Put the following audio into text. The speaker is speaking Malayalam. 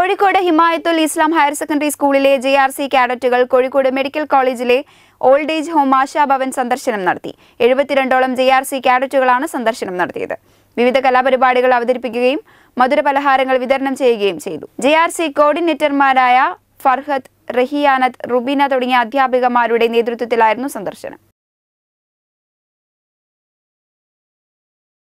കോഴിക്കോട് ഹിമായത്തുൽ ഇസ്ലാം ഹയർ സെക്കൻഡറി സ്കൂളിലെ ജെ ആർ സി കാഡറ്റുകൾ കോഴിക്കോട് മെഡിക്കൽ കോളേജിലെ ഓൾഡ് ഏജ് ഹോം ആശാഭവൻ സന്ദർശനം നടത്തി എഴുപത്തിരണ്ടോളം ജെ ആർ സി കാഡറ്റുകളാണ് സന്ദർശനം നടത്തിയത് വിവിധ കലാപരിപാടികൾ അവതരിപ്പിക്കുകയും മധുര പലഹാരങ്ങൾ വിതരണം ചെയ്യുകയും ചെയ്തു ജെ ആർ സി കോർഡിനേറ്റർമാരായ ഫർഹത്ത് റഹിയാനത്ത് റുബീന തുടങ്ങിയ അധ്യാപികമാരുടെ നേതൃത്വത്തിലായിരുന്നു സന്ദർശനം